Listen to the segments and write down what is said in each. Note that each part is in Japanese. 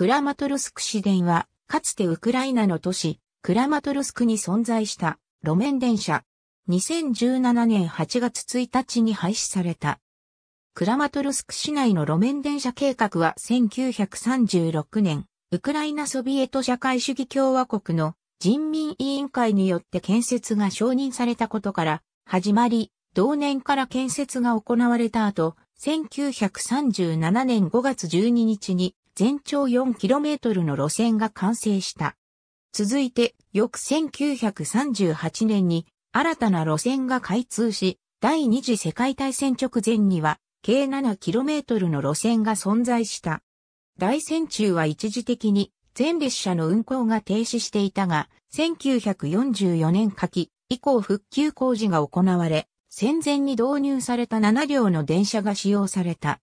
クラマトルスク市電は、かつてウクライナの都市、クラマトルスクに存在した路面電車。2017年8月1日に廃止された。クラマトルスク市内の路面電車計画は1936年、ウクライナソビエト社会主義共和国の人民委員会によって建設が承認されたことから始まり、同年から建設が行われた後、1937年5月12日に全長 4km の路線が完成した。続いて、翌1938年に新たな路線が開通し、第二次世界大戦直前には、計 7km の路線が存在した。大戦中は一時的に全列車の運行が停止していたが、1944年夏季以降復旧工事が行われ、戦前に導入された7両の電車が使用された。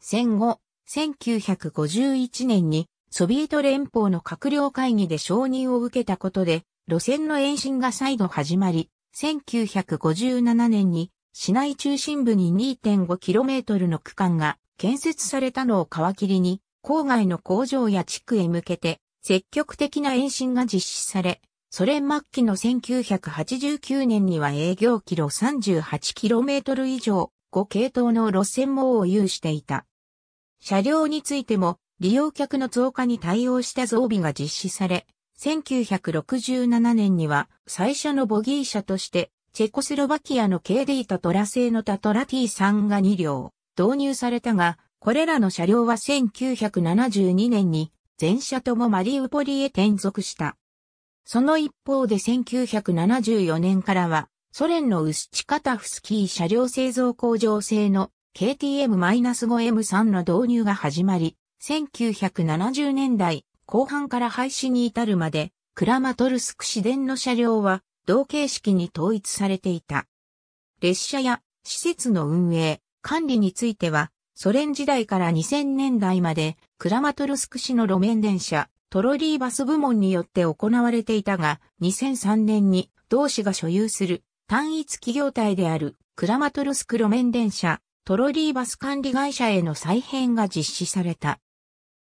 戦後、1951年にソビエト連邦の閣僚会議で承認を受けたことで、路線の延伸が再度始まり、1957年に市内中心部に 2.5km の区間が建設されたのを皮切りに、郊外の工場や地区へ向けて積極的な延伸が実施され、ソ連末期の1989年には営業キロ 38km 以上、5系統の路線網を有していた。車両についても利用客の増加に対応した増備が実施され、1967年には最初のボギー車としてチェコスロバキアの KD タトラ製のタトラ T3 が2両導入されたが、これらの車両は1972年に全車ともマリウポリへ転属した。その一方で1974年からはソ連のウスチカタフスキー車両製造工場製の KTM-5M3 の導入が始まり、1970年代後半から廃止に至るまで、クラマトルスク市電の車両は同形式に統一されていた。列車や施設の運営、管理については、ソ連時代から2000年代まで、クラマトルスク市の路面電車、トロリーバス部門によって行われていたが、2003年に同市が所有する単一企業体であるクラマトルスク路面電車トロリーバス管理会社への再編が実施された。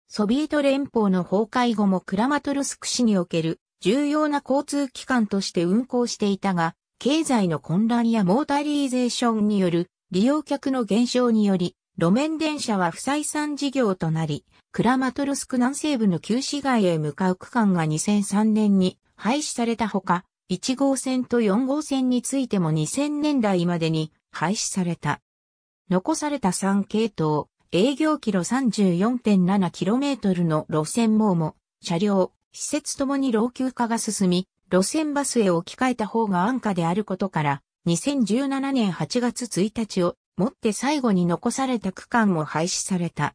ソビエト連邦の崩壊後もクラマトルスク市における重要な交通機関として運行していたが、経済の混乱やモータリーゼーションによる利用客の減少により、路面電車は不採算事業となり、クラマトルスク南西部の旧市街へ向かう区間が2003年に廃止されたほか、1号線と4号線についても2000年代までに廃止された。残された3系統、営業キロ 34.7km の路線網も、車両、施設ともに老朽化が進み、路線バスへ置き換えた方が安価であることから、2017年8月1日をもって最後に残された区間も廃止された。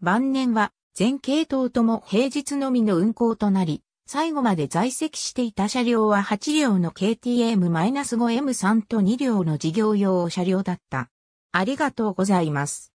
晩年は全系統とも平日のみの運行となり、最後まで在籍していた車両は8両の KTM-5M3 と2両の事業用車両だった。ありがとうございます。